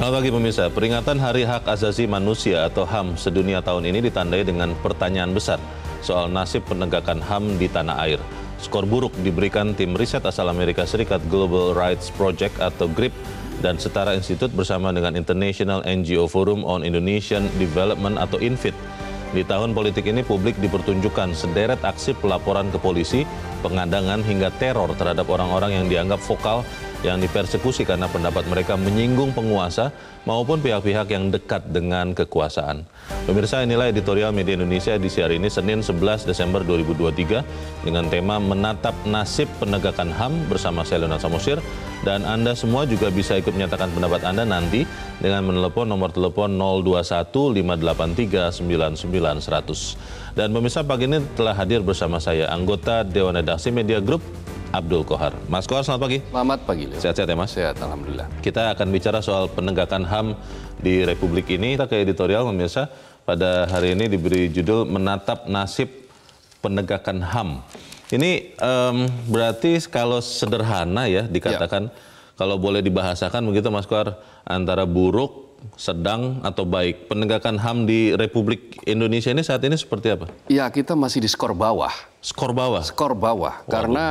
Selamat pagi pemirsa. Peringatan Hari Hak Asasi Manusia atau HAM sedunia tahun ini ditandai dengan pertanyaan besar soal nasib penegakan HAM di tanah air. Skor buruk diberikan tim riset asal Amerika Serikat Global Rights Project atau GRIP dan Setara Institute bersama dengan International NGO Forum on Indonesian Development atau INFIT di tahun politik ini publik dipertunjukkan sederet aksi pelaporan ke polisi, pengadangan hingga teror terhadap orang-orang yang dianggap vokal yang dipersekusi karena pendapat mereka menyinggung penguasa maupun pihak-pihak yang dekat dengan kekuasaan. Pemirsa inilah editorial media Indonesia di siar ini Senin 11 Desember 2023 dengan tema Menatap Nasib Penegakan HAM bersama saya Samosir. Dan Anda semua juga bisa ikut menyatakan pendapat Anda nanti dengan menelepon nomor telepon 021 583 99100. Dan pemirsa pagi ini telah hadir bersama saya anggota Dewan Redaksi Media Group Abdul Kohar. Mas Kohar, selamat pagi. Selamat pagi, Sehat-sehat ya, Mas? Sehat, Alhamdulillah. Kita akan bicara soal penegakan HAM di Republik ini. Kita ke editorial, pemirsa. Pada hari ini diberi judul Menatap Nasib Penegakan HAM. Ini um, berarti kalau sederhana ya dikatakan ya. kalau boleh dibahasakan begitu Mas Kuar antara buruk, sedang atau baik. Penegakan HAM di Republik Indonesia ini saat ini seperti apa? Ya, kita masih di skor bawah. Skor bawah. Skor bawah wow. karena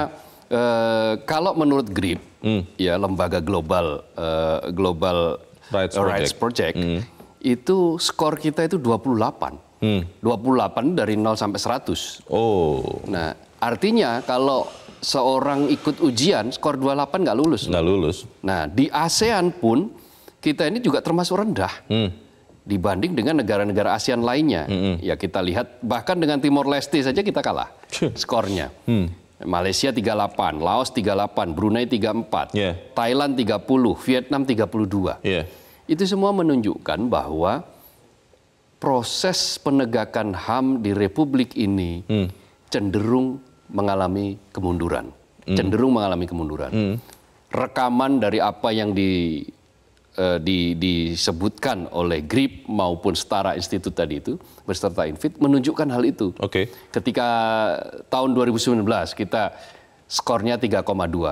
uh, kalau menurut GRIP hmm. ya lembaga global uh, global Rights eh, Project, Rights Project hmm. itu skor kita itu 28. Hmm. 28 dari 0 sampai 100. Oh. Nah, Artinya kalau seorang ikut ujian skor 28 nggak lulus. Nggak lulus. Nah di ASEAN pun kita ini juga termasuk rendah. Hmm. Dibanding dengan negara-negara ASEAN lainnya, hmm. ya kita lihat bahkan dengan Timor Leste saja kita kalah skornya. Hmm. Malaysia 38, Laos 38, Brunei 34, yeah. Thailand 30, Vietnam 32. Yeah. Itu semua menunjukkan bahwa proses penegakan HAM di republik ini hmm. cenderung mengalami kemunduran, mm. cenderung mengalami kemunduran. Mm. Rekaman dari apa yang di, uh, di, disebutkan oleh GRIP maupun Setara Institut tadi itu beserta Invit menunjukkan hal itu. Oke. Okay. Ketika tahun 2019 kita skornya 3,2.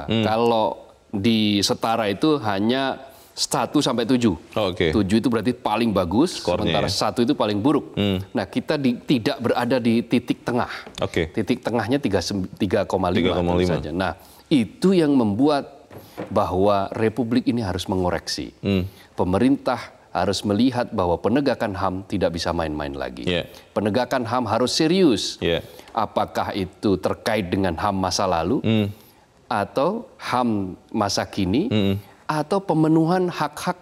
Mm. Kalau di Setara itu hanya 1 sampai 7. Oh, okay. 7 itu berarti paling bagus, Skornya, sementara ya. satu 1 itu paling buruk. Hmm. Nah, kita di, tidak berada di titik tengah. Okay. Titik tengahnya 3,5 saja. Nah, itu yang membuat bahwa republik ini harus mengoreksi. Hmm. Pemerintah harus melihat bahwa penegakan HAM tidak bisa main-main lagi. Yeah. Penegakan HAM harus serius. Yeah. Apakah itu terkait dengan HAM masa lalu Hmm. atau HAM masa kini? Hmm atau pemenuhan hak-hak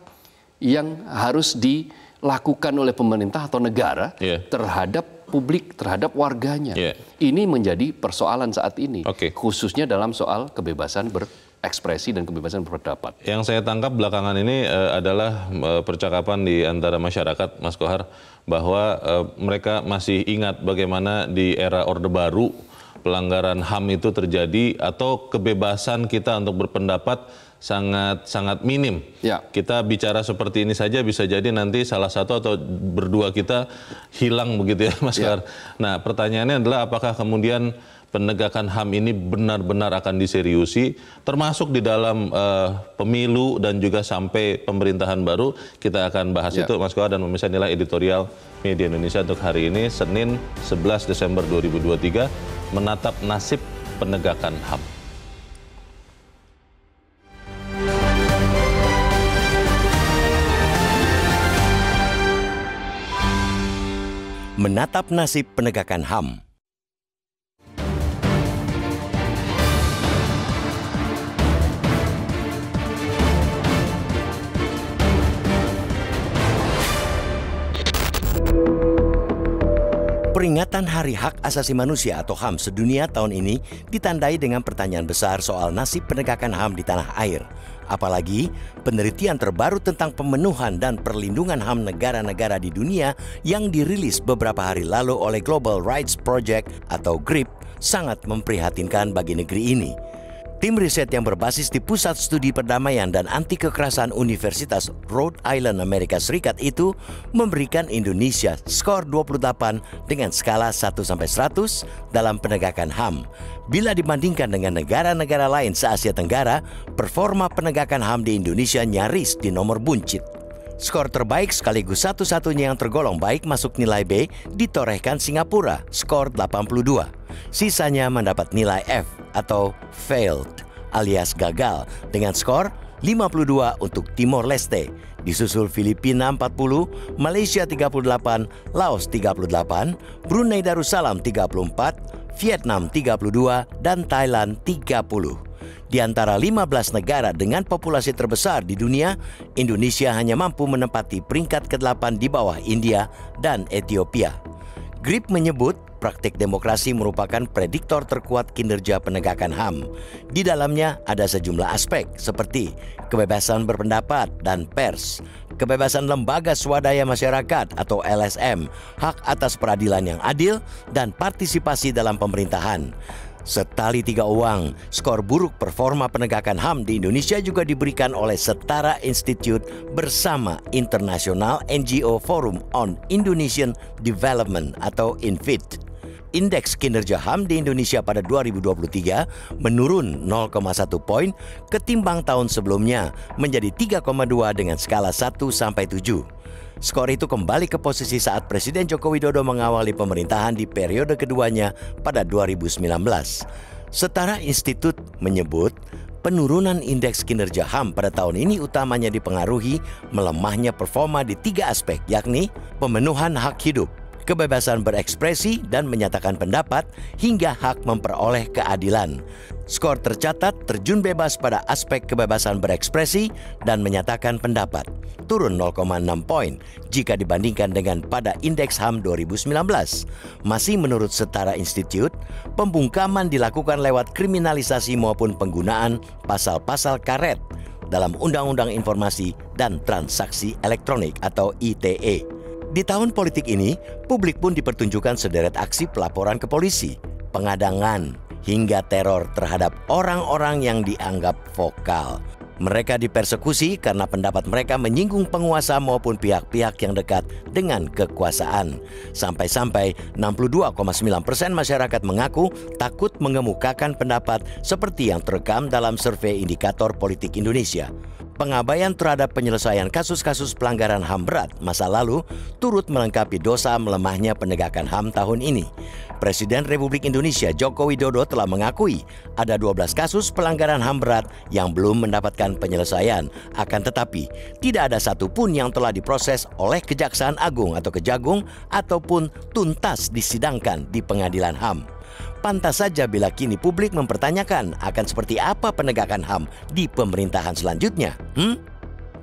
yang harus dilakukan oleh pemerintah atau negara yeah. terhadap publik terhadap warganya. Yeah. Ini menjadi persoalan saat ini, okay. khususnya dalam soal kebebasan ber ekspresi dan kebebasan berpendapat. Yang saya tangkap belakangan ini uh, adalah uh, percakapan di antara masyarakat, Mas Kohar, bahwa uh, mereka masih ingat bagaimana di era Orde Baru pelanggaran HAM itu terjadi atau kebebasan kita untuk berpendapat sangat sangat minim. Ya. Kita bicara seperti ini saja bisa jadi nanti salah satu atau berdua kita hilang begitu ya, Mas ya. Kar. Nah, pertanyaannya adalah apakah kemudian penegakan HAM ini benar-benar akan diseriusi termasuk di dalam uh, pemilu dan juga sampai pemerintahan baru. Kita akan bahas ya. itu Mas Kar dan pemirsa nilai editorial Media Indonesia untuk hari ini Senin 11 Desember 2023 menatap nasib penegakan HAM. menatap nasib penegakan HAM. Peringatan Hari Hak Asasi Manusia atau HAM sedunia tahun ini ditandai dengan pertanyaan besar soal nasib penegakan HAM di tanah air Apalagi penelitian terbaru tentang pemenuhan dan perlindungan HAM negara-negara di dunia yang dirilis beberapa hari lalu oleh Global Rights Project atau GRIP sangat memprihatinkan bagi negeri ini Tim riset yang berbasis di Pusat Studi Perdamaian dan Anti Kekerasan Universitas Rhode Island Amerika Serikat itu memberikan Indonesia skor 28 dengan skala 1 sampai 100 dalam penegakan HAM. Bila dibandingkan dengan negara-negara lain se-Asia Tenggara, performa penegakan HAM di Indonesia nyaris di nomor buncit. Skor terbaik sekaligus satu-satunya yang tergolong baik masuk nilai B ditorehkan Singapura, skor 82 sisanya mendapat nilai F atau failed alias gagal dengan skor 52 untuk Timor Leste, disusul Filipina 40, Malaysia 38, Laos 38, Brunei Darussalam 34, Vietnam 32, dan Thailand 30. Di antara 15 negara dengan populasi terbesar di dunia, Indonesia hanya mampu menempati peringkat ke-8 di bawah India dan Ethiopia. Grip menyebut praktik demokrasi merupakan prediktor terkuat kinerja penegakan HAM. Di dalamnya ada sejumlah aspek seperti kebebasan berpendapat dan pers, kebebasan lembaga swadaya masyarakat atau LSM, hak atas peradilan yang adil, dan partisipasi dalam pemerintahan. Setali tiga uang, skor buruk performa penegakan HAM di Indonesia juga diberikan oleh Setara Institute bersama International NGO Forum on Indonesian Development atau INFIT. Indeks kinerja HAM di Indonesia pada 2023 menurun 0,1 poin ketimbang tahun sebelumnya menjadi 3,2 dengan skala 1 sampai 7. Skor itu kembali ke posisi saat Presiden Joko Widodo mengawali pemerintahan di periode keduanya pada 2019. Setara Institut menyebut penurunan indeks kinerja HAM pada tahun ini utamanya dipengaruhi melemahnya performa di tiga aspek, yakni pemenuhan hak hidup, kebebasan berekspresi dan menyatakan pendapat, hingga hak memperoleh keadilan. Skor tercatat terjun bebas pada aspek kebebasan berekspresi dan menyatakan pendapat, turun 0,6 poin jika dibandingkan dengan pada Indeks HAM 2019. Masih menurut Setara institut, pembungkaman dilakukan lewat kriminalisasi maupun penggunaan pasal-pasal karet dalam Undang-Undang Informasi dan Transaksi Elektronik atau ITE. Di tahun politik ini, publik pun dipertunjukkan sederet aksi pelaporan ke polisi, pengadangan, hingga teror terhadap orang-orang yang dianggap vokal. Mereka dipersekusi karena pendapat mereka menyinggung penguasa maupun pihak-pihak yang dekat dengan kekuasaan. Sampai-sampai 62,9 persen masyarakat mengaku takut mengemukakan pendapat seperti yang terekam dalam survei indikator politik Indonesia. Pengabaian terhadap penyelesaian kasus-kasus pelanggaran HAM berat masa lalu turut melengkapi dosa melemahnya penegakan HAM tahun ini. Presiden Republik Indonesia Joko Widodo telah mengakui ada 12 kasus pelanggaran HAM berat yang belum mendapatkan penyelesaian. Akan tetapi, tidak ada satupun yang telah diproses oleh Kejaksaan Agung atau Kejagung ataupun tuntas disidangkan di pengadilan HAM. Pantas saja bila kini publik mempertanyakan akan seperti apa penegakan HAM di pemerintahan selanjutnya. Hmm?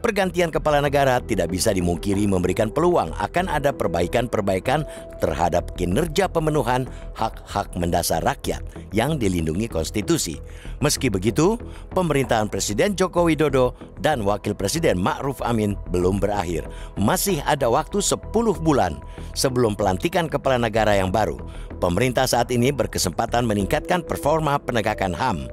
pergantian kepala negara tidak bisa dimungkiri memberikan peluang akan ada perbaikan-perbaikan terhadap kinerja pemenuhan hak-hak mendasar rakyat yang dilindungi konstitusi. Meski begitu, pemerintahan Presiden Joko Widodo dan Wakil Presiden Ma'ruf Amin belum berakhir. Masih ada waktu 10 bulan sebelum pelantikan kepala negara yang baru. Pemerintah saat ini berkesempatan meningkatkan performa penegakan HAM.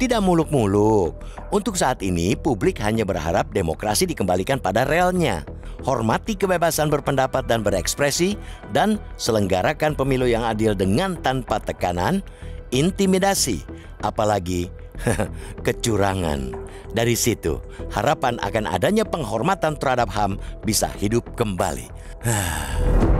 Tidak muluk-muluk. Untuk saat ini, publik hanya berharap demokrasi dikembalikan pada relnya. Hormati kebebasan berpendapat dan berekspresi, dan selenggarakan pemilu yang adil dengan tanpa tekanan, intimidasi, apalagi kecurangan. Dari situ, harapan akan adanya penghormatan terhadap HAM bisa hidup kembali.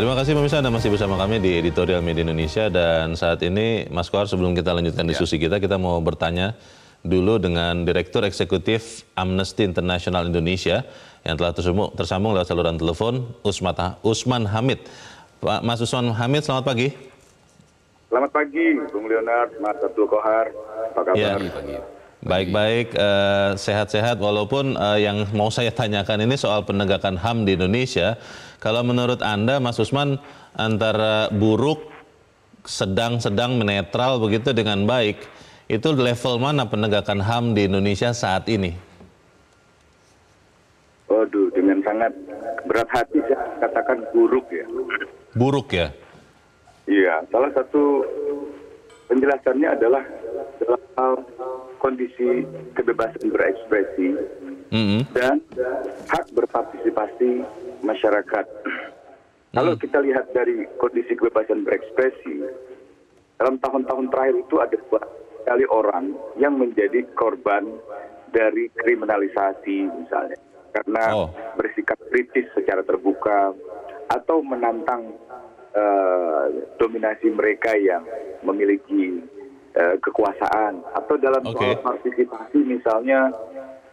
Terima kasih pemirsa Anda masih bersama kami di Editorial Media Indonesia dan saat ini Mas Kohar sebelum kita lanjutkan ya. diskusi kita kita mau bertanya dulu dengan Direktur Eksekutif Amnesty International Indonesia yang telah tersambung, tersambung lewat saluran telepon Usmata, Usman Hamid. Pak Mas Usman Hamid, selamat pagi. Selamat pagi, Bung Leonard, Mas Abdul Kohar, apa kabar? Ya. Baik-baik, eh, sehat-sehat. Walaupun uh, yang mau saya tanyakan ini soal penegakan HAM di Indonesia, kalau menurut Anda, Mas Usman, antara buruk, sedang-sedang, menetral begitu dengan baik, itu level mana penegakan HAM di Indonesia saat ini? Waduh, dengan sangat berat hati saya katakan buruk ya. Buruk ya? Iya, salah satu penjelasannya adalah dalam kondisi kebebasan berekspresi mm-hmm. dan hak berpartisipasi masyarakat. mm Kalau kita lihat dari kondisi kebebasan berekspresi, dalam tahun-tahun terakhir itu ada kali orang yang menjadi korban dari kriminalisasi misalnya karena oh. bersikap kritis secara terbuka atau menantang uh, dominasi mereka yang memiliki Eh, kekuasaan atau dalam okay. soal partisipasi misalnya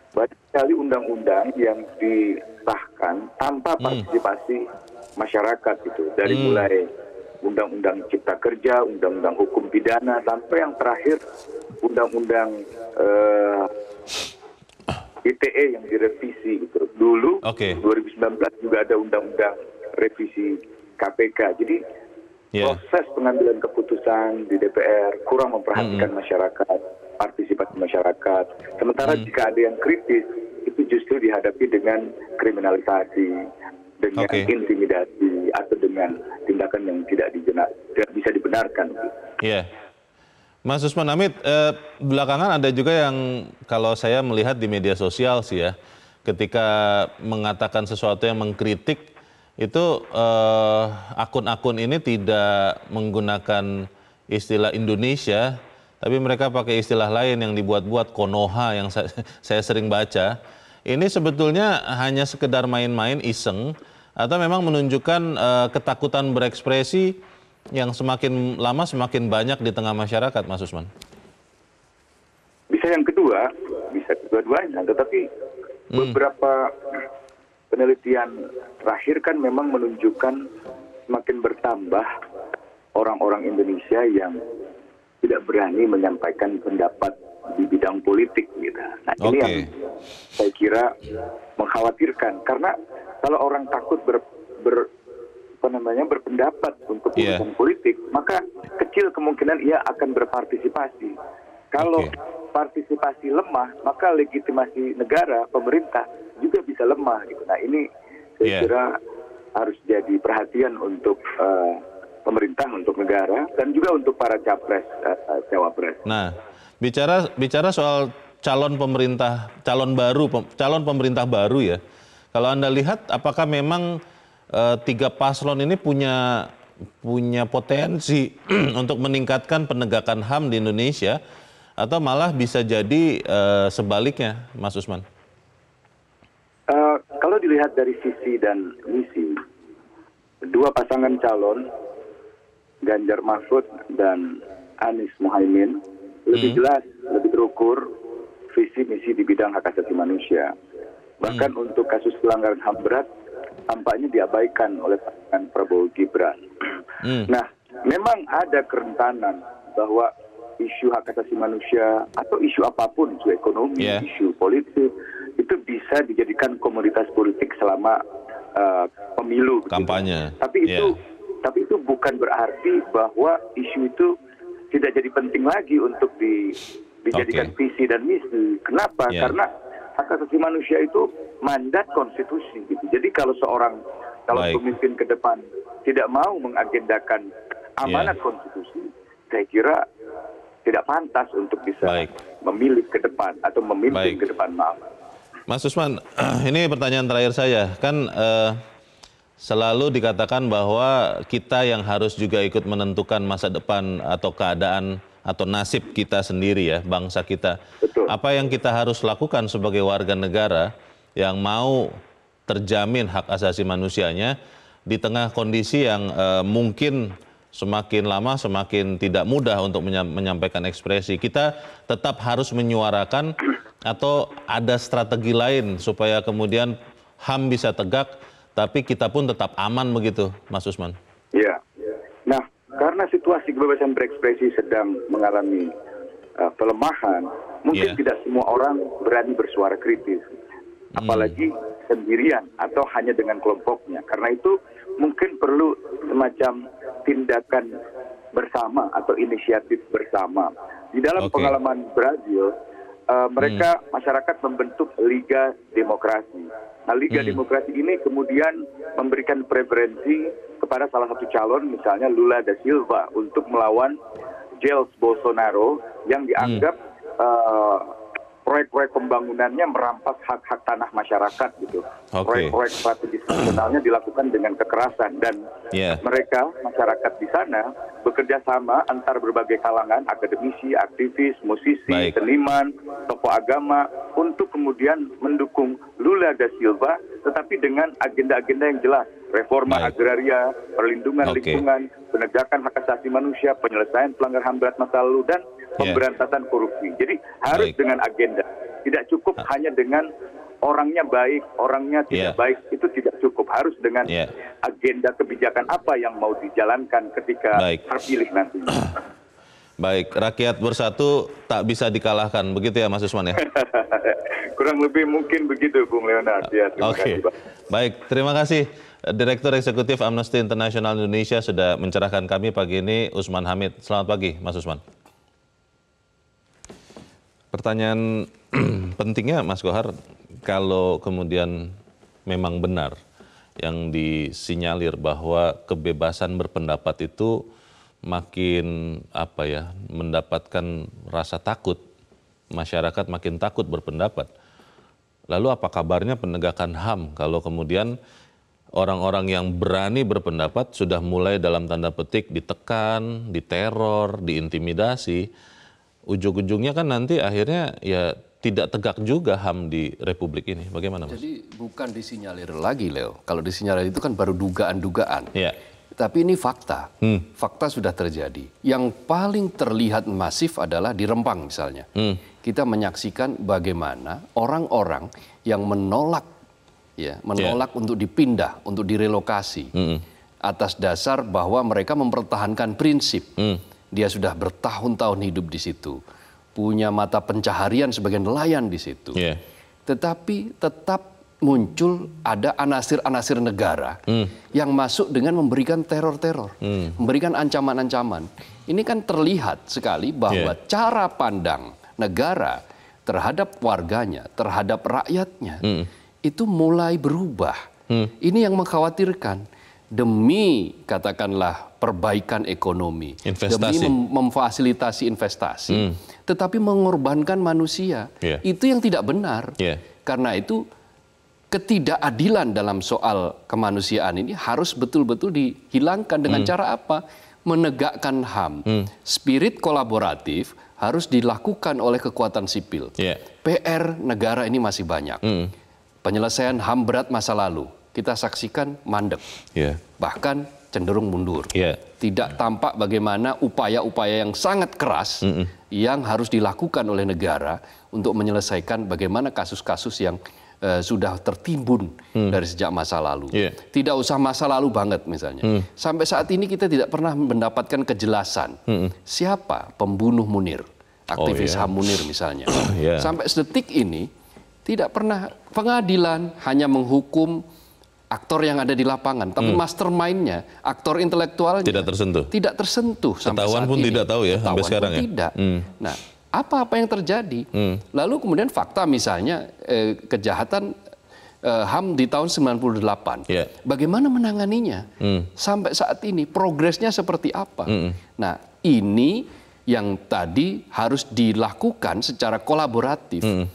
banyak sekali undang-undang yang disahkan tanpa hmm. partisipasi masyarakat itu dari hmm. mulai undang-undang cipta kerja, undang-undang hukum pidana sampai yang terakhir undang-undang eh, ITE yang direvisi gitu. Dulu okay. 2019 juga ada undang-undang revisi KPK. Jadi Iya. proses pengambilan keputusan di DPR kurang memperhatikan -hmm. masyarakat, partisipasi masyarakat. Sementara -hmm. jika ada yang kritis itu justru dihadapi dengan kriminalisasi, dengan okay. intimidasi atau dengan tindakan yang tidak dijenak, tidak bisa dibenarkan. Iya. Yeah. Mas Usman Amit, eh, belakangan ada juga yang kalau saya melihat di media sosial sih ya, ketika mengatakan sesuatu yang mengkritik itu eh, akun-akun ini tidak menggunakan istilah Indonesia, tapi mereka pakai istilah lain yang dibuat-buat Konoha yang saya, saya sering baca. Ini sebetulnya hanya sekedar main-main iseng atau memang menunjukkan uh, ketakutan berekspresi yang semakin lama semakin banyak di tengah masyarakat, Mas Usman. Bisa yang kedua, bisa kedua-duanya, tetapi hmm. beberapa penelitian terakhir kan memang menunjukkan semakin bertambah orang-orang Indonesia yang tidak berani menyampaikan pendapat di bidang politik gitu. Nah okay. ini yang saya kira mengkhawatirkan karena kalau orang takut ber, ber apa namanya berpendapat untuk yeah. Iya. politik maka kecil kemungkinan ia akan berpartisipasi. Kalau okay. partisipasi lemah maka legitimasi negara pemerintah juga bisa lemah gitu. Nah ini saya yeah. kira harus jadi perhatian untuk uh, pemerintah, untuk negara, dan juga untuk para capres, uh, cawapres. Nah, bicara bicara soal calon pemerintah, calon baru, pem, calon pemerintah baru ya. Kalau anda lihat, apakah memang uh, tiga paslon ini punya punya potensi untuk meningkatkan penegakan HAM di Indonesia atau malah bisa jadi uh, sebaliknya, Mas Usman? melihat dari sisi dan misi, dua pasangan calon, Ganjar Mahfud dan Anies Muhaimin, lebih hmm. jelas, lebih terukur visi misi di bidang hak asasi manusia. Bahkan hmm. untuk kasus pelanggaran HAM berat, tampaknya diabaikan oleh pasangan Prabowo Gibran. Hmm. Nah, memang ada kerentanan bahwa isu hak asasi manusia atau isu apapun, isu ekonomi, yeah. isu politik, itu bisa dijadikan komoditas politik selama uh, pemilu. Gitu. Kampanye. Gitu. Tapi itu yeah. tapi itu bukan berarti bahwa isu itu tidak jadi penting lagi untuk di, dijadikan okay. visi dan misi. Kenapa? Yeah. Karena hak asasi manusia itu mandat konstitusi. Gitu. Jadi kalau seorang kalau Baik. pemimpin ke depan tidak mau mengagendakan iya. amanat yeah. konstitusi, saya kira tidak pantas untuk bisa Baik. memilih ke depan atau memimpin Baik. ke depan maaf. Mas Usman, ini pertanyaan terakhir saya. Kan eh, selalu dikatakan bahwa kita yang harus juga ikut menentukan masa depan atau keadaan atau nasib kita sendiri ya, bangsa kita. Betul. Apa yang kita harus lakukan sebagai warga negara yang mau terjamin hak asasi manusianya di tengah kondisi yang eh, mungkin semakin lama semakin tidak mudah untuk menyampaikan ekspresi. Kita tetap harus menyuarakan atau ada strategi lain supaya kemudian HAM bisa tegak tapi kita pun tetap aman begitu, Mas Usman. Iya. Nah, karena situasi kebebasan berekspresi sedang mengalami uh, pelemahan, mungkin yeah. tidak semua orang berani bersuara kritis. Hmm. Apalagi hmm. sendirian atau hanya dengan kelompoknya. Karena itu mungkin perlu semacam tindakan bersama atau inisiatif bersama. Di dalam okay. pengalaman Brazil, uh, mereka hmm. masyarakat membentuk liga demokrasi. Nah, liga hmm. demokrasi ini kemudian memberikan preferensi kepada salah satu calon, misalnya Lula da Silva, untuk melawan Jels Bolsonaro yang dianggap hmm. uh, proyek-proyek pembangunannya merampas hak-hak tanah masyarakat gitu. proyek proyek okay. strategis nasionalnya dilakukan dengan kekerasan dan yeah. mereka masyarakat di sana bekerja sama antar berbagai kalangan, akademisi, aktivis, musisi, Baik. seniman, tokoh agama untuk kemudian mendukung Lula da Silva tetapi dengan agenda-agenda yang jelas reforma Baik. agraria, perlindungan okay. lingkungan, penegakan hak asasi manusia, penyelesaian pelanggar HAM berat masa lalu dan Iya. pemberantasan korupsi. Jadi harus baik. dengan agenda. Tidak cukup ha. Ah. hanya dengan orangnya baik, orangnya tidak yeah. baik itu tidak cukup. Harus dengan yeah. agenda kebijakan apa yang mau dijalankan ketika baik. terpilih nanti. Baik, rakyat bersatu tak bisa dikalahkan, begitu ya Mas Usman ya? Kurang lebih mungkin begitu, Bung Leonard. Ya, terima okay. Baik, terima kasih. Direktur Eksekutif Amnesty International Indonesia sudah mencerahkan kami pagi ini, Usman Hamid. Selamat pagi, Mas Usman. Pertanyaan pentingnya Mas Gohar, kalau kemudian memang benar yang disinyalir bahwa kebebasan berpendapat itu makin apa ya mendapatkan rasa takut masyarakat makin takut berpendapat. Lalu apa kabarnya penegakan HAM kalau kemudian orang-orang yang berani berpendapat sudah mulai dalam tanda petik ditekan, diteror, diintimidasi ujung-ujungnya kan nanti akhirnya ya tidak tegak juga HAM di Republik ini. Bagaimana Mas? Jadi bukan disinyalir lagi Leo. Kalau disinyalir itu kan baru dugaan-dugaan. Ya. Tapi ini fakta. Hmm. Fakta sudah terjadi. Yang paling terlihat masif adalah di Rempang misalnya. Hmm. Kita menyaksikan bagaimana orang-orang yang menolak ya, menolak yeah. untuk dipindah, untuk direlokasi. Hmm. Atas dasar bahwa mereka mempertahankan prinsip. Hmm dia sudah bertahun-tahun hidup di situ. Punya mata pencaharian sebagai nelayan di situ. Yeah. Tetapi tetap muncul ada anasir-anasir negara mm. yang masuk dengan memberikan teror-teror, mm. memberikan ancaman-ancaman. Ini kan terlihat sekali bahwa yeah. cara pandang negara terhadap warganya, terhadap rakyatnya mm. itu mulai berubah. Mm. Ini yang mengkhawatirkan. Demi katakanlah perbaikan ekonomi, investasi. demi mem memfasilitasi investasi, hmm. tetapi mengorbankan manusia. Yeah. Itu yang tidak benar. Yeah. Karena itu ketidakadilan dalam soal kemanusiaan ini harus betul-betul dihilangkan dengan hmm. cara apa? Menegakkan HAM. Hmm. Spirit kolaboratif harus dilakukan oleh kekuatan sipil. Yeah. PR negara ini masih banyak. Hmm. Penyelesaian HAM berat masa lalu kita saksikan mandek. Yeah. Bahkan cenderung mundur. Yeah. Tidak tampak bagaimana upaya-upaya yang sangat keras mm -mm. yang harus dilakukan oleh negara untuk menyelesaikan bagaimana kasus-kasus yang uh, sudah tertimbun mm. dari sejak masa lalu. Yeah. Tidak usah masa lalu banget misalnya. Mm. Sampai saat ini kita tidak pernah mendapatkan kejelasan mm -mm. siapa pembunuh Munir, oh, aktivis oh, yeah. HAM Munir misalnya. yeah. Sampai sedetik ini tidak pernah pengadilan hanya menghukum aktor yang ada di lapangan, tapi hmm. mastermindnya, aktor intelektualnya tidak tersentuh. Tidak tersentuh. Ketahuan pun ini. tidak tahu ya Ketahuan sampai sekarang ya. Tidak. Hmm. Nah, apa-apa yang terjadi? Hmm. Lalu kemudian fakta misalnya eh, kejahatan eh, HAM di tahun 98. Yeah. Bagaimana menanganinya? Hmm. Sampai saat ini progresnya seperti apa? Hmm. Nah, ini yang tadi harus dilakukan secara kolaboratif. Hmm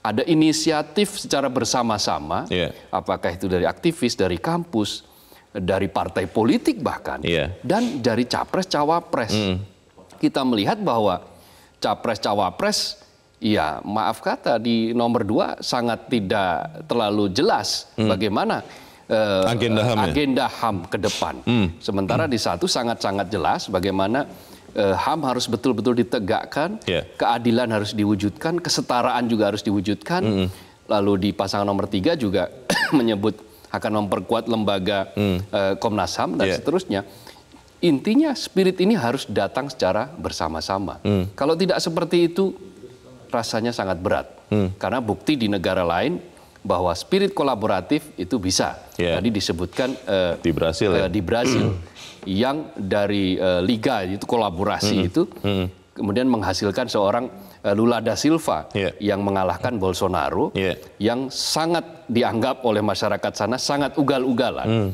ada inisiatif secara bersama-sama, yeah. apakah itu dari aktivis, dari kampus, dari partai politik bahkan, yeah. dan dari capres cawapres. Mm. Kita melihat bahwa capres cawapres, ya maaf kata di nomor dua sangat tidak terlalu jelas mm. bagaimana uh, agenda ham, ya? agenda ham ke depan. Mm. Sementara mm. di satu sangat-sangat jelas bagaimana Eh, HAM harus betul-betul ditegakkan, yeah. keadilan harus diwujudkan, kesetaraan juga harus diwujudkan. Mm -hmm. Lalu di pasangan nomor tiga juga menyebut akan memperkuat lembaga mm. uh, Komnas HAM dan yeah. seterusnya. Intinya spirit ini harus datang secara bersama-sama. Mm. Kalau tidak seperti itu rasanya sangat berat. Mm. Karena bukti di negara lain bahwa spirit kolaboratif itu bisa. Yeah. Tadi disebutkan uh, di Brasil, uh, ya? Eh, di Brasil yang dari uh, liga itu kolaborasi mm -hmm. itu mm -hmm. kemudian menghasilkan seorang uh, Lula da Silva yeah. yang mengalahkan Bolsonaro yeah. yang sangat dianggap oleh masyarakat sana sangat ugal-ugalan mm.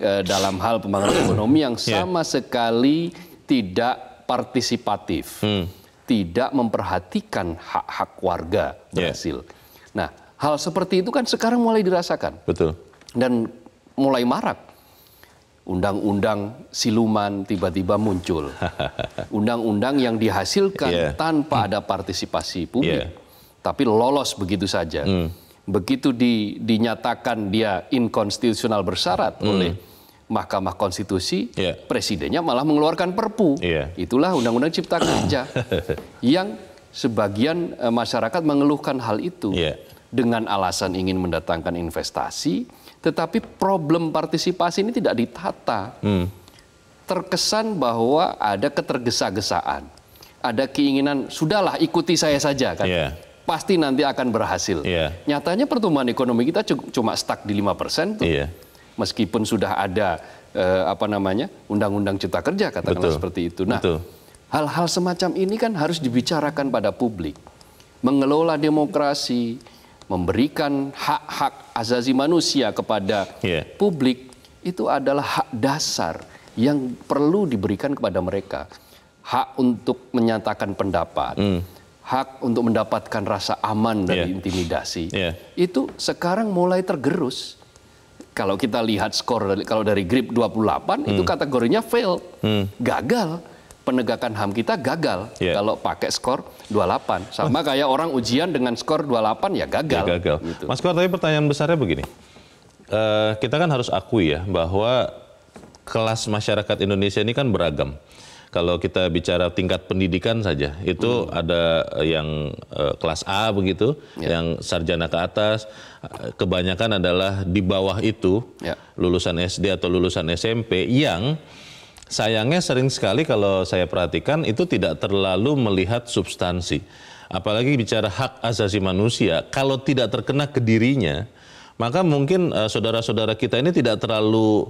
uh, dalam hal pembangunan ekonomi yang ya. sama yeah. sekali tidak partisipatif, mm. tidak memperhatikan hak-hak warga ya. Brasil. Yeah. Nah Hal seperti itu kan sekarang mulai dirasakan. Betul. Dan mulai marak. Undang-undang siluman tiba-tiba muncul. Undang-undang yang dihasilkan yeah. tanpa ada partisipasi publik. Yeah. Tapi lolos begitu saja. Mm. Begitu di, dinyatakan dia inkonstitusional bersyarat mm. oleh Mahkamah Konstitusi, yeah. presidennya malah mengeluarkan Perpu. Yeah. Itulah Undang-Undang Cipta Kerja yang sebagian eh, masyarakat mengeluhkan hal itu. Yeah dengan alasan ingin mendatangkan investasi, tetapi problem partisipasi ini tidak ditata. Hmm. Terkesan bahwa ada ketergesa-gesaan, ada keinginan sudahlah ikuti saya saja kan. Yeah. Pasti nanti akan berhasil. Yeah. Nyatanya pertumbuhan ekonomi kita cuma stuck di 5% persen, Yeah. Iya. Meskipun sudah ada eh, apa namanya? undang-undang cipta kerja katakanlah Betul. seperti itu. Nah, hal-hal semacam ini kan harus dibicarakan pada publik. Mengelola demokrasi, memberikan hak-hak azazi manusia kepada yeah. publik itu adalah hak dasar yang perlu diberikan kepada mereka. Hak untuk menyatakan pendapat, mm. hak untuk mendapatkan rasa aman dari yeah. intimidasi. Yeah. Itu sekarang mulai tergerus. Kalau kita lihat skor kalau dari grip 28 mm. itu kategorinya fail, mm. gagal penegakan HAM kita gagal yeah. kalau pakai skor 28. Sama Mas, kayak orang ujian dengan skor 28 ya gagal. Ya gagal. Gitu. Mas Kor, tapi pertanyaan besarnya begini. Uh, kita kan harus akui ya bahwa kelas masyarakat Indonesia ini kan beragam. Kalau kita bicara tingkat pendidikan saja, itu hmm. ada yang uh, kelas A begitu, yeah. yang sarjana ke atas, kebanyakan adalah di bawah itu, yeah. lulusan SD atau lulusan SMP yang sayangnya sering sekali kalau saya perhatikan itu tidak terlalu melihat substansi. Apalagi bicara hak asasi manusia, kalau tidak terkena ke dirinya, maka mungkin eh, saudara-saudara kita ini tidak terlalu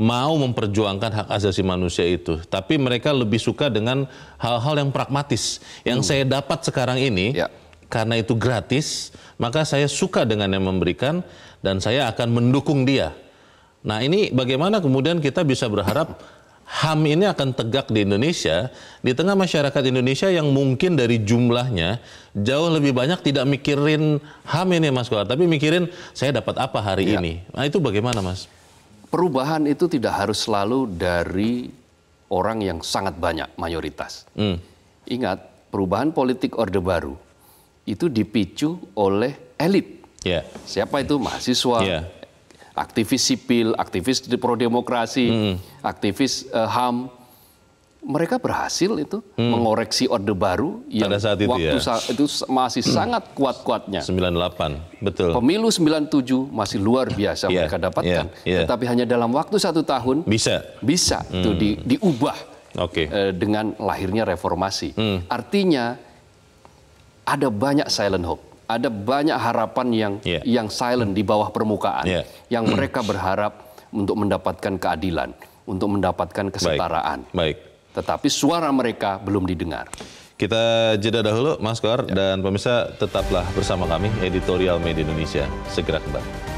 mau memperjuangkan hak asasi manusia itu, tapi mereka lebih suka dengan hal-hal yang pragmatis. Yang hmm. saya dapat sekarang ini, ya. karena itu gratis, maka saya suka dengan yang memberikan dan saya akan mendukung dia. Nah ini bagaimana kemudian kita bisa berharap HAM ini akan tegak di Indonesia di tengah masyarakat Indonesia yang mungkin dari jumlahnya jauh lebih banyak tidak mikirin HAM ini Mas Kohar, tapi mikirin saya dapat apa hari ya. ini. Nah itu bagaimana Mas? Perubahan itu tidak harus selalu dari orang yang sangat banyak mayoritas. Hmm. Ingat, perubahan politik Orde Baru itu dipicu oleh elit. Yeah. Siapa itu mahasiswa, yeah aktivis sipil, aktivis pro demokrasi, hmm. aktivis uh, HAM. Mereka berhasil itu hmm. mengoreksi Orde Baru yang Pada saat itu waktu ya. itu masih hmm. sangat kuat-kuatnya. 98, betul. Pemilu 97 masih luar biasa yeah. mereka dapatkan. Yeah. Yeah. Tetapi hanya dalam waktu satu tahun bisa bisa hmm. itu di, diubah okay. eh, dengan lahirnya reformasi. Hmm. Artinya ada banyak silent hope ada banyak harapan yang yeah. yang silent di bawah permukaan yeah. yang mm. mereka berharap untuk mendapatkan keadilan, untuk mendapatkan kesetaraan. Baik. Baik. Tetapi suara mereka belum didengar. Kita jeda dahulu Mas Kor ya. dan pemirsa tetaplah bersama kami editorial Media Indonesia segera kembali.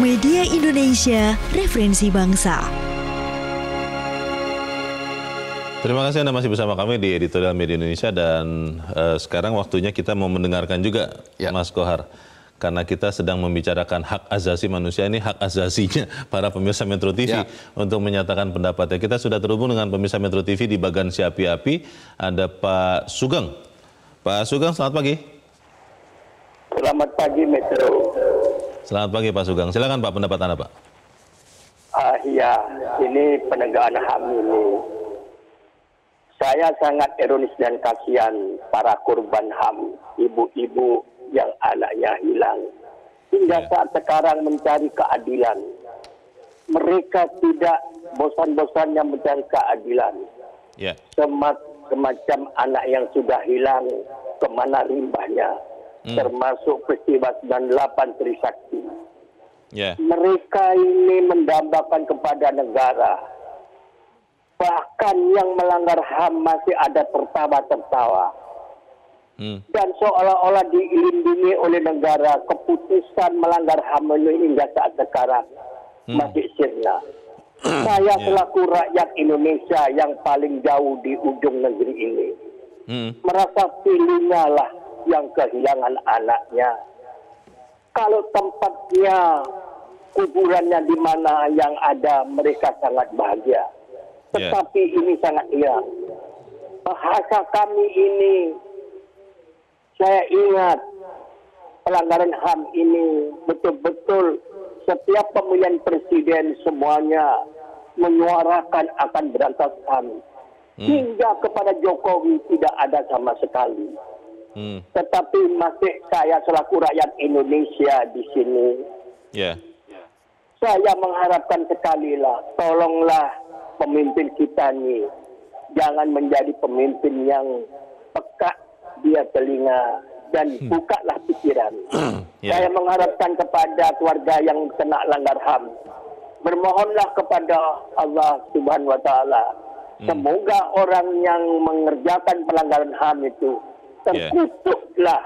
Media Indonesia, referensi bangsa. Terima kasih Anda masih bersama kami di Editorial Media Indonesia dan uh, sekarang waktunya kita mau mendengarkan juga ya. Mas Kohar karena kita sedang membicarakan hak asasi manusia ini hak asasinya para pemirsa Metro TV ya. untuk menyatakan pendapatnya. Kita sudah terhubung dengan pemirsa Metro TV di bagian Siapi Api ada Pak Sugeng. Pak Sugeng selamat pagi. Selamat pagi Metro. Selamat pagi Pak Sugeng. Silakan Pak pendapat Anda Pak. Uh, ya, ini penegakan HAM ini. Saya sangat ironis dan kasihan para korban HAM, ibu-ibu yang anaknya hilang. Hingga ya. saat sekarang mencari keadilan. Mereka tidak bosan-bosannya mencari keadilan. Ya. Semat, semacam anak yang sudah hilang, kemana limbahnya hmm. termasuk peristiwa 98 Trisakti. Yeah. Mereka ini mendambakan kepada negara. Bahkan yang melanggar HAM masih ada tertawa-tertawa. Hmm. Dan seolah-olah dilindungi oleh negara keputusan melanggar HAM ini hingga saat sekarang hmm. masih sirna. Hmm. Saya yeah. selaku rakyat Indonesia yang paling jauh di ujung negeri ini hmm. merasa pilihnya lah yang kehilangan anaknya. Kalau tempatnya kuburannya di mana yang ada mereka sangat bahagia. Ya. Tetapi yeah. ini sangat iya. Bahasa kami ini saya ingat pelanggaran HAM ini betul-betul setiap pemilihan presiden semuanya menyuarakan akan berantas HAM. Hmm. Hingga kepada Jokowi tidak ada sama sekali. Hmm. Tetapi masih saya selaku rakyat Indonesia di sini. Yeah. Saya mengharapkan sekali lah, tolonglah pemimpin kita ini jangan menjadi pemimpin yang peka dia telinga dan hmm. bukalah pikiran. yeah. Ya. Saya mengharapkan kepada keluarga yang kena langgar HAM, bermohonlah kepada Allah Subhanahu wa taala. Hmm. Semoga orang yang mengerjakan pelanggaran HAM itu Iya. terkutuklah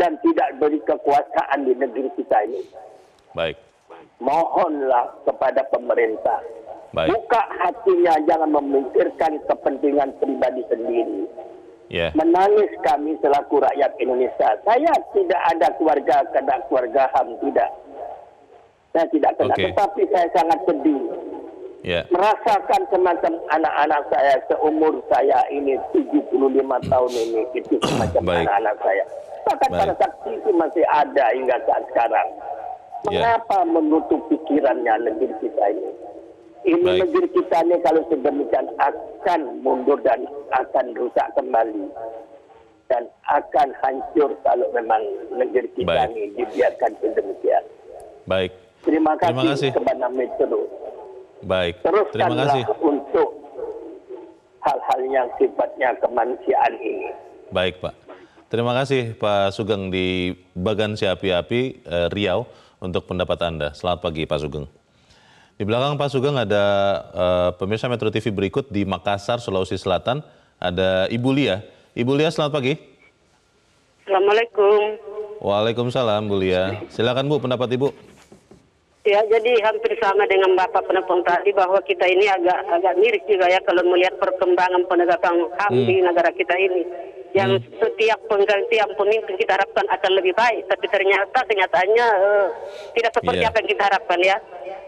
dan tidak beri kekuasaan di negeri kita ini. Baik. Mohonlah kepada pemerintah. Baik. Buka hatinya, jangan memikirkan kepentingan pribadi sendiri. Yeah. Menangis kami selaku rakyat Indonesia. Saya tidak ada keluarga, kena keluarga HAM, tidak. Saya tidak kena, okay. tetapi saya sangat sedih yeah. merasakan semacam anak-anak saya seumur saya ini 75 tahun ini itu semacam anak-anak saya. Bahkan pada saat itu masih ada hingga saat sekarang. Ya. Mengapa yeah. menutup pikirannya negeri kita ini? Ini Baik. negeri kita ini kalau sedemikian akan mundur dan akan rusak kembali dan akan hancur kalau memang negeri kita Baik. ini dibiarkan sedemikian. Baik. Terima kasih, Terima kasih. kepada Metro. Baik. Teruskanlah Terima kasih. untuk hal-hal yang sifatnya kemanusiaan ini. Baik, Pak. Terima kasih Pak Sugeng di Bagan Siapi-api eh, Riau untuk pendapat Anda. Selamat pagi Pak Sugeng. Di belakang Pak Sugeng ada eh, pemirsa Metro TV berikut di Makassar, Sulawesi Selatan. Ada Ibu Lia. Ibu Lia, selamat pagi. Assalamualaikum. Waalaikumsalam, Bu Lia. Silakan Bu, pendapat Ibu. Ya, jadi hampir sama dengan Bapak penepung tadi bahwa kita ini agak agak mirip juga ya kalau melihat perkembangan penegakan HAM hmm. di negara kita ini. Yang hmm. setiap penggantian pemimpin kita harapkan akan lebih baik, tapi ternyata kenyataannya uh, tidak seperti yeah. apa yang kita harapkan ya.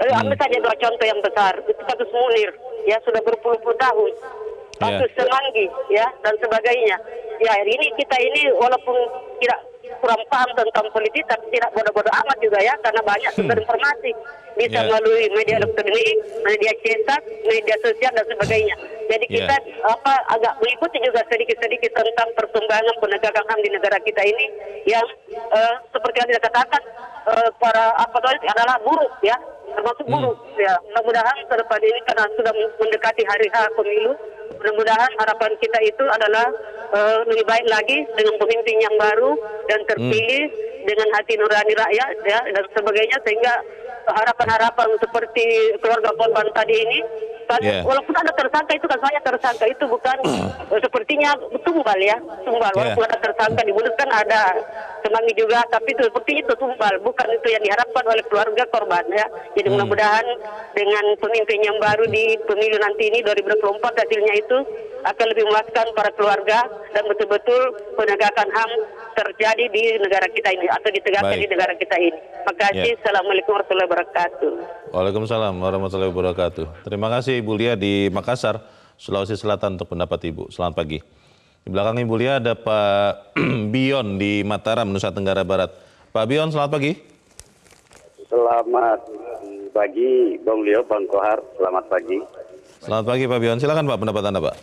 Uh, Ambil hmm. saja dua contoh yang besar, itu kasus Munir ya sudah berpuluh-puluh tahun, iya. kasus yeah. Semanggi ya dan sebagainya. Ya ini kita ini walaupun tidak kurang paham tentang politik tapi tidak bodoh-bodoh amat juga ya karena banyak sumber hmm. informasi bisa yeah. melalui media elektronik, media cetak, media sosial dan sebagainya. Jadi ya. kita yeah. apa agak mengikuti juga sedikit-sedikit tentang perkembangan penegakan HAM di negara kita ini yang uh, seperti yang dikatakan uh, eh, para apa adalah buruk ya termasuk buruk hmm. ya mudah-mudahan ke depan ini karena sudah mendekati hari H pemilu mudah-mudahan harapan kita itu adalah uh, lebih baik lagi dengan pemimpin yang baru dan terpilih hmm. dengan hati nurani rakyat ya, dan sebagainya sehingga harapan-harapan seperti keluarga korban tadi ini kan yeah. walaupun ada tersangka itu kan banyak tersangka itu bukan uh. sepertinya tumbal ya tumbal yeah. walaupun ada tersangka di kan ada semanggi juga tapi itu seperti itu tumbal bukan itu yang diharapkan oleh keluarga korban ya jadi hmm. mudah-mudahan dengan pemimpin yang baru di pemilu nanti ini 2024 hasilnya itu akan lebih memuaskan para keluarga dan betul-betul penegakan HAM terjadi di negara kita ini atau ditegakkan Baik. di negara kita ini. Terima kasih. Ya. Assalamualaikum warahmatullahi wabarakatuh. Waalaikumsalam warahmatullahi wabarakatuh. Terima kasih Ibu Lia di Makassar, Sulawesi Selatan untuk pendapat Ibu. Selamat pagi. Di belakang Ibu Lia ada Pak Bion di Mataram, Nusa Tenggara Barat. Pak Bion, selamat pagi. Selamat pagi, Bang Leo, Bang Kohar. Selamat pagi. Selamat pagi Pak Bion, silakan Pak pendapat Anda Pak.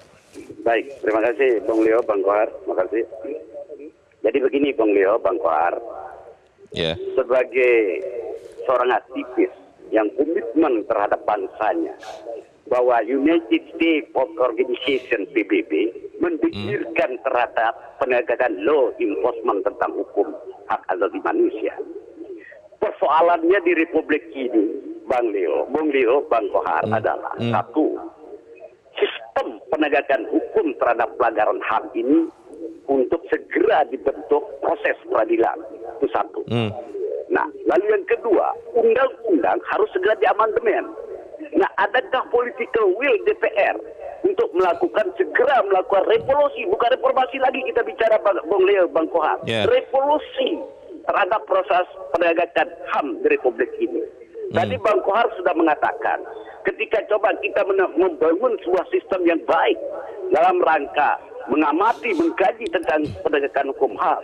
Baik, terima kasih Bang Leo, Bang Kohar, makasih. Jadi begini Bang Leo, Bang Kohar. Yeah. Sebagai seorang aktivis yang komitmen terhadap bangsanya, bahwa United States of Organization PBB mendirikan hmm. terhadap penegakan law enforcement tentang hukum hak asasi manusia. Persoalannya di Republik ini Bang Leo, Bung Leo, Bang Kohar hmm. adalah hmm. satu sistem penegakan hukum terhadap pelanggaran HAM ini untuk segera dibentuk proses peradilan itu satu. Hmm. Nah, lalu yang kedua, undang-undang harus segera diamandemen. Nah, adakah political will DPR untuk melakukan segera melakukan revolusi, bukan reformasi lagi kita bicara Bang Leo, Bang Kohar, yeah. revolusi terhadap proses penegakan HAM di Republik ini. Tadi hmm. Bang Kohar sudah mengatakan, ketika coba kita membangun sebuah sistem yang baik dalam rangka mengamati, mengkaji tentang penegakan hukum HAM.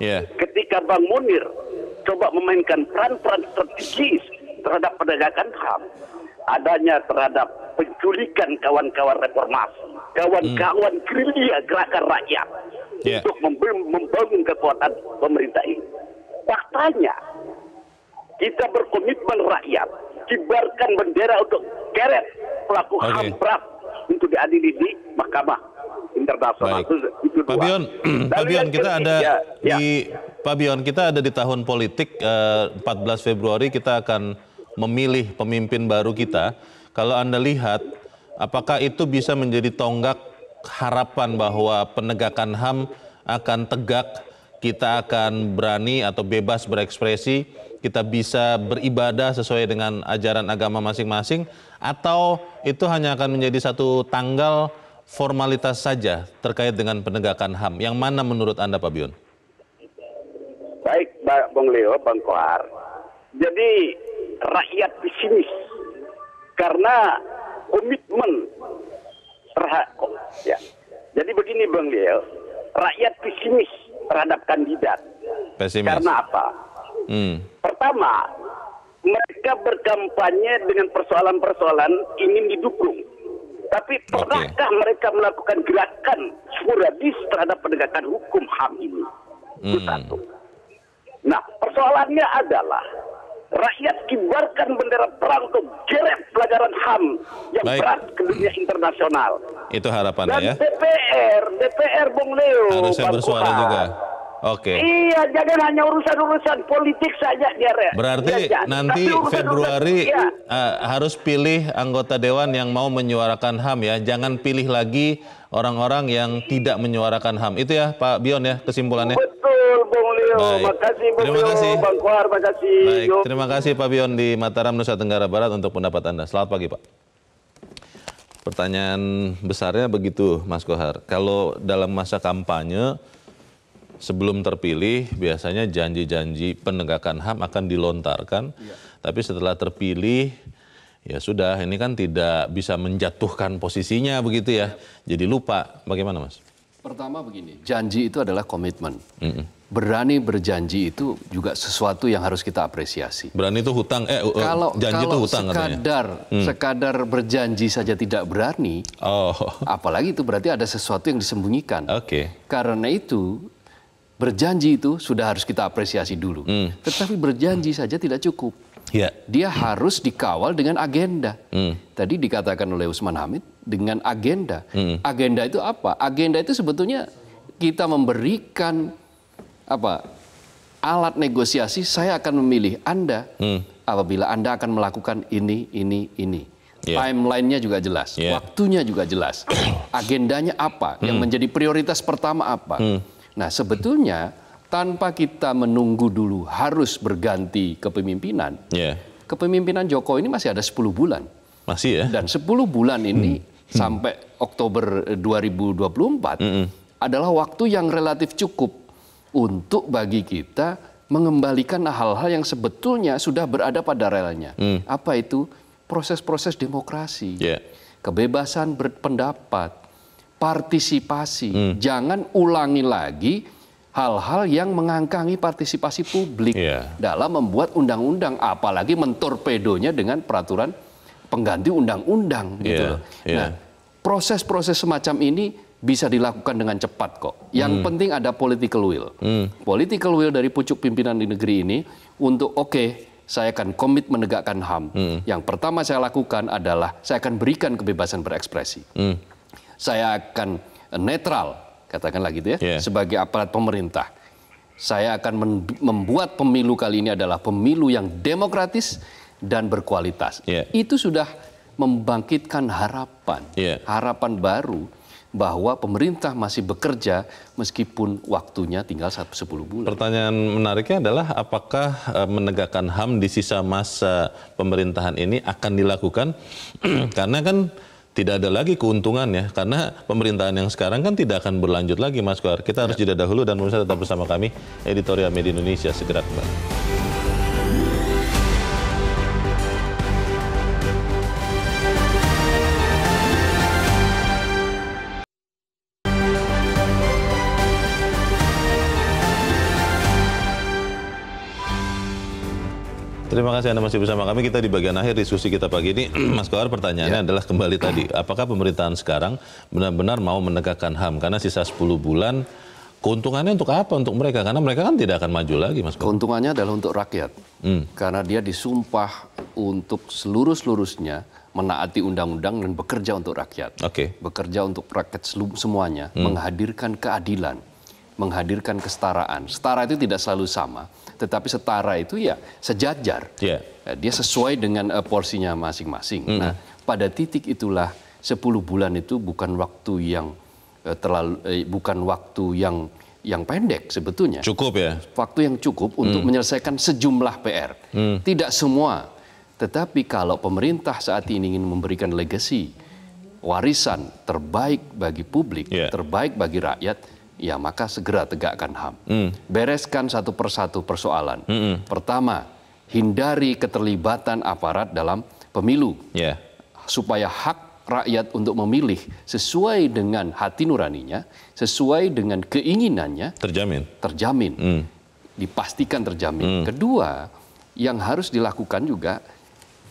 Yeah. Ketika Bang Munir coba memainkan peran-peran strategis terhadap penegakan HAM, adanya terhadap penculikan kawan-kawan reformasi, kawan-kawan mm. gerilya gerakan rakyat yeah. untuk membangun kekuatan pemerintah ini. Faktanya, kita berkomitmen rakyat kibarkan bendera untuk keret pelaku okay. ham berat untuk diadili di mahkamah internasional Baik. itu, itu Pak Bion, Pak Bion kita ada ya, ya. di Pak Bion kita ada di tahun politik eh, 14 Februari kita akan memilih pemimpin baru kita. Kalau Anda lihat apakah itu bisa menjadi tonggak harapan bahwa penegakan HAM akan tegak, kita akan berani atau bebas berekspresi kita bisa beribadah sesuai dengan ajaran agama masing-masing atau itu hanya akan menjadi satu tanggal formalitas saja terkait dengan penegakan HAM. Yang mana menurut Anda Pak Bion? Baik, Bang Leo, Bang Kohar. Jadi rakyat pesimis karena komitmen terhadap ya. Jadi begini Bang Leo, rakyat pesimis terhadap kandidat. Pesimis. Karena apa? Hmm. Pertama, mereka berkampanye dengan persoalan-persoalan ingin didukung. Tapi pernahkah okay. mereka melakukan gerakan sporadis terhadap penegakan hukum HAM ini? Hmm. Itu satu. Nah, persoalannya adalah rakyat kibarkan bendera perang untuk geret pelajaran HAM yang Baik. berat ke dunia internasional. Itu harapannya ya. DPR, DPR Bung Leo, harusnya saya bersuara juga. Oke. Okay. Iya, jangan hanya urusan-urusan politik saja dia. Berarti ya, nanti Februari uh, harus pilih anggota dewan yang mau menyuarakan HAM ya. Jangan pilih lagi orang-orang yang iya. tidak menyuarakan HAM. Itu ya Pak Bion ya kesimpulannya. Betul, Bung Leo. Baik. Makasih Bung terima Leo, kasih. Bang Kuar, makasih. Baik. Terima kasih Pak Bion di Mataram Nusa Tenggara Barat untuk pendapat Anda. Selamat pagi, Pak. Pertanyaan besarnya begitu, Mas Kohar. Kalau dalam masa kampanye sebelum terpilih biasanya janji-janji penegakan HAM akan dilontarkan. Ya. Tapi setelah terpilih ya sudah ini kan tidak bisa menjatuhkan posisinya begitu ya. Jadi lupa. Bagaimana, Mas? Pertama begini, janji itu adalah komitmen. Mm -mm. Berani berjanji itu juga sesuatu yang harus kita apresiasi. Berani itu hutang, eh, eh kalau, janji kalau itu hutang sekadar, katanya. Hmm. Sekadar berjanji saja tidak berani, oh. apalagi itu berarti ada sesuatu yang disembunyikan. Oke. Okay. Karena itu berjanji itu sudah harus kita apresiasi dulu. Hmm. Tetapi berjanji hmm. saja tidak cukup. Yeah. Dia hmm. harus dikawal dengan agenda. Hmm. Tadi dikatakan oleh Usman Hamid dengan agenda. Hmm. Agenda itu apa? Agenda itu sebetulnya kita memberikan apa alat negosiasi. Saya akan memilih Anda hmm. apabila Anda akan melakukan ini, ini, ini. Yeah. Timelinenya juga jelas, yeah. waktunya juga jelas, agendanya apa, mm. yang hmm. menjadi prioritas pertama apa. Mm. Nah sebetulnya tanpa kita menunggu dulu harus berganti kepemimpinan, yeah. kepemimpinan Joko ini masih ada 10 bulan. Masih ya? Dan 10 bulan ini hmm. hmm. sampai Oktober 2024 eh, hmm. adalah waktu yang relatif cukup untuk bagi kita mengembalikan hal-hal yang sebetulnya sudah berada pada relnya. Hmm. Apa itu? Proses-proses demokrasi, yeah. kebebasan berpendapat, partisipasi. Hmm. Jangan ulangi lagi hal-hal yang mengangkangi partisipasi publik yeah. dalam membuat undang-undang, apalagi mentorpedonya dengan peraturan pengganti undang-undang gitu iya, loh. Yeah. Nah, proses-proses semacam ini bisa dilakukan dengan cepat kok. Yang hmm. penting ada political will. Hmm. Political will dari pucuk pimpinan di negeri ini untuk oke, okay, saya akan komit menegakkan HAM. Hmm. Yang pertama saya lakukan adalah saya akan berikan kebebasan berekspresi. Hmm saya akan eh, netral, katakanlah gitu ya, yeah. sebagai aparat pemerintah. Saya akan membuat pemilu kali ini adalah pemilu yang demokratis dan berkualitas. Yeah. Itu sudah membangkitkan harapan, yeah. harapan baru bahwa pemerintah masih bekerja meskipun waktunya tinggal 10 bulan. Pertanyaan menariknya adalah apakah eh, menegakkan HAM di sisa masa pemerintahan ini akan dilakukan karena kan tidak ada lagi keuntungannya karena pemerintahan yang sekarang kan tidak akan berlanjut lagi Mas Kuar. Kita harus ya. jeda dahulu dan pemirsa tetap bersama kami Editorial Media Indonesia segera kembali. terima kasih Anda masih bersama kami. Kita di bagian akhir diskusi kita pagi ini, Mas Kohar pertanyaannya ya. adalah kembali tadi, apakah pemerintahan sekarang benar-benar mau menegakkan HAM? Karena sisa 10 bulan, keuntungannya untuk apa untuk mereka? Karena mereka kan tidak akan maju lagi, Mas Kohar. Keuntungannya adalah untuk rakyat. Hmm. Karena dia disumpah untuk seluruh-seluruhnya menaati undang-undang dan bekerja untuk rakyat. Oke. Okay. Bekerja untuk rakyat semuanya, hmm. menghadirkan keadilan menghadirkan kesetaraan. Setara itu tidak selalu sama tetapi setara itu ya sejajar. Yeah. Ya, dia sesuai dengan uh, porsinya masing-masing. Mm. Nah, pada titik itulah 10 bulan itu bukan waktu yang uh, terlalu uh, bukan waktu yang yang pendek sebetulnya. Cukup ya. Waktu yang cukup untuk hmm. menyelesaikan sejumlah PR. Mm. Tidak semua. Tetapi kalau pemerintah saat ini ingin memberikan legasi warisan terbaik bagi publik, yeah. terbaik bagi rakyat, ya maka segera tegakkan HAM. Mm. Bereskan satu persatu persoalan. Mm -mm. Pertama, hindari keterlibatan aparat dalam pemilu. Yeah. Supaya hak rakyat untuk memilih sesuai dengan hati nuraninya, sesuai dengan keinginannya terjamin. Terjamin. Mm. Dipastikan terjamin. Mm. Kedua, yang harus dilakukan juga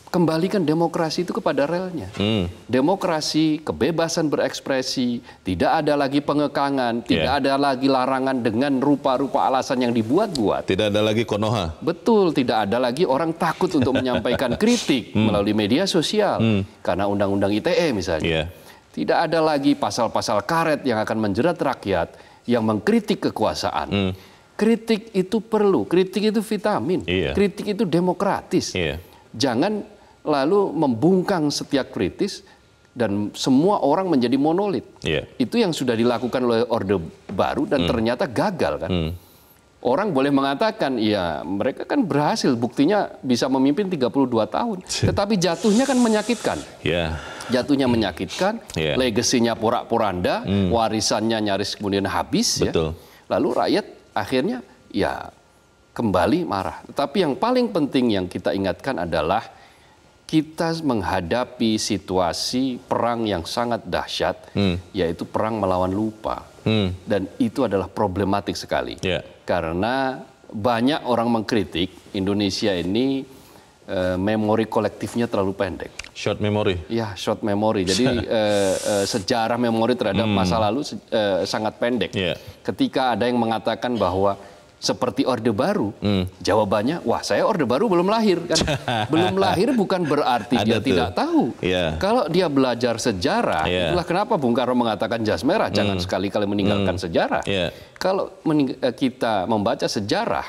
kembalikan demokrasi itu kepada relnya. Hmm. Demokrasi, kebebasan berekspresi, tidak ada lagi pengekangan, ya. tidak ada lagi larangan dengan rupa-rupa alasan yang dibuat-buat. Tidak ada lagi konoha. Betul, tidak ada lagi orang takut untuk menyampaikan kritik hmm. melalui media sosial hmm. karena undang-undang ITE misalnya. Yeah. Tidak ada lagi pasal-pasal karet yang akan menjerat rakyat yang mengkritik kekuasaan. Hmm. Kritik itu perlu, kritik itu vitamin, yeah. kritik itu demokratis. Yeah. Jangan lalu membungkang setiap kritis dan semua orang menjadi monolit. Yeah. Itu yang sudah dilakukan oleh Orde Baru dan mm. ternyata gagal kan. Mm. Orang boleh mengatakan, ya mereka kan berhasil, buktinya bisa memimpin 32 tahun. Tetapi jatuhnya kan menyakitkan. Yeah. Jatuhnya menyakitkan, yeah. legasinya porak-poranda, mm. warisannya nyaris kemudian habis. Ya. Betul. Ya. Lalu rakyat akhirnya ya kembali marah. Tetapi yang paling penting yang kita ingatkan adalah kita menghadapi situasi perang yang sangat dahsyat, hmm. yaitu perang melawan lupa, hmm. dan itu adalah problematik sekali yeah. karena banyak orang mengkritik Indonesia ini uh, memori kolektifnya terlalu pendek. Short memory. Ya, short memory. Jadi uh, uh, sejarah memori terhadap hmm. masa lalu sangat pendek. Yeah. Ketika ada yang mengatakan bahwa seperti Orde Baru, hmm. jawabannya, wah saya Orde Baru belum lahir. Kan? belum lahir bukan berarti Ada dia tuh. tidak tahu. Yeah. Kalau dia belajar sejarah, yeah. itulah kenapa Bung Karno mengatakan jas merah, hmm. jangan sekali-kali meninggalkan hmm. sejarah. Yeah. Kalau mening eh, kita membaca sejarah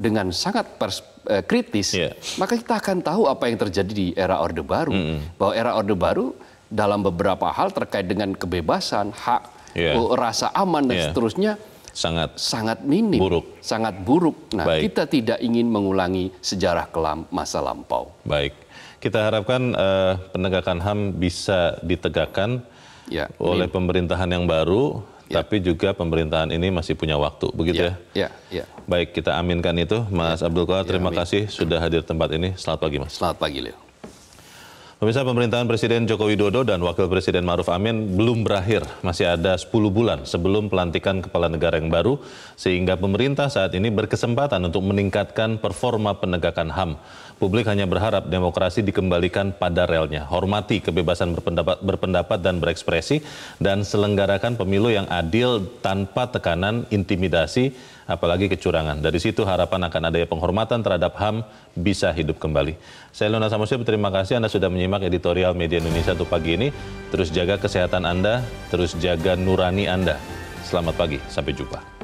dengan sangat pers eh, kritis, yeah. maka kita akan tahu apa yang terjadi di era Orde Baru. Hmm. Bahwa era Orde Baru dalam beberapa hal terkait dengan kebebasan, hak, yeah. Oh, rasa aman, dan yeah. seterusnya, sangat sangat minim, buruk. sangat buruk. Nah, Baik. kita tidak ingin mengulangi sejarah kelam masa lampau. Baik. Kita harapkan uh, penegakan HAM bisa ditegakkan ya, oleh ini. pemerintahan yang baru ya. tapi juga pemerintahan ini masih punya waktu, begitu ya? Ya, ya. ya. Baik, kita aminkan itu, Mas ya. Abdul Qadir. Ya, terima ya, kasih sudah hadir tempat ini. Selamat pagi, Mas. Selamat pagi, Leo. Pemirsa pemerintahan Presiden Joko Widodo dan Wakil Presiden Maruf Amin belum berakhir. Masih ada 10 bulan sebelum pelantikan kepala negara yang baru sehingga pemerintah saat ini berkesempatan untuk meningkatkan performa penegakan HAM. Publik hanya berharap demokrasi dikembalikan pada relnya. Hormati kebebasan berpendapat, berpendapat dan berekspresi dan selenggarakan pemilu yang adil tanpa tekanan intimidasi apalagi kecurangan. Dari situ harapan akan adanya penghormatan terhadap HAM bisa hidup kembali. Saya Luna Samosir. terima kasih Anda sudah menyimak editorial Media Indonesia untuk pagi ini. Terus jaga kesehatan Anda, terus jaga nurani Anda. Selamat pagi, sampai jumpa.